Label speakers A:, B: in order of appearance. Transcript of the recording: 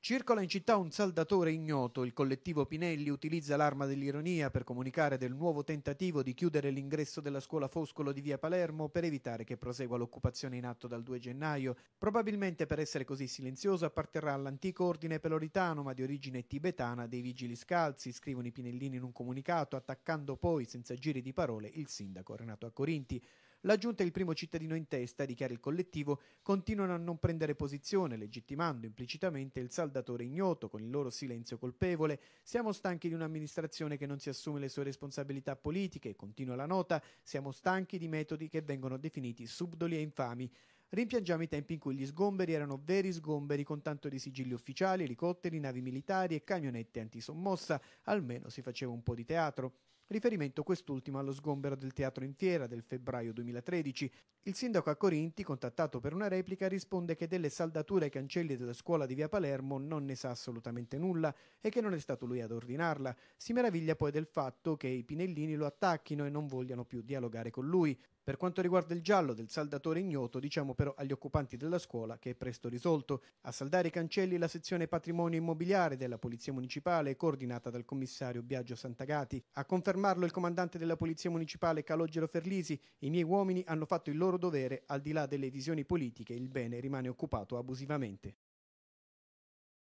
A: Circola in città un saldatore ignoto, il collettivo Pinelli utilizza l'arma dell'ironia per comunicare del nuovo tentativo di chiudere l'ingresso della scuola Foscolo di via Palermo per evitare che prosegua l'occupazione in atto dal 2 gennaio. Probabilmente per essere così silenzioso apparterrà all'antico ordine peloritano ma di origine tibetana dei Vigili Scalzi, scrivono i Pinellini in un comunicato, attaccando poi, senza giri di parole, il sindaco Renato Accorinti la giunta e il primo cittadino in testa, dichiara il collettivo, continuano a non prendere posizione, legittimando implicitamente il saldatore ignoto con il loro silenzio colpevole. Siamo stanchi di un'amministrazione che non si assume le sue responsabilità politiche, continua la nota, siamo stanchi di metodi che vengono definiti subdoli e infami. Rimpiangiamo i tempi in cui gli sgomberi erano veri sgomberi con tanto di sigilli ufficiali, elicotteri, navi militari e camionette antisommossa, almeno si faceva un po' di teatro. Riferimento quest'ultimo allo sgombero del teatro in fiera del febbraio 2013. Il sindaco a Corinti, contattato per una replica, risponde che delle saldature ai cancelli della scuola di via Palermo non ne sa assolutamente nulla e che non è stato lui ad ordinarla. Si meraviglia poi del fatto che i Pinellini lo attacchino e non vogliano più dialogare con lui. Per quanto riguarda il giallo del saldatore ignoto, diciamo però agli occupanti della scuola che è presto risolto. A saldare i cancelli la sezione patrimonio immobiliare della Polizia Municipale, coordinata dal commissario Biagio Santagati. A confermare confermarlo il comandante della Polizia Municipale Calogero Ferlisi, i miei uomini hanno fatto il loro dovere, al di là delle visioni politiche il bene rimane occupato abusivamente.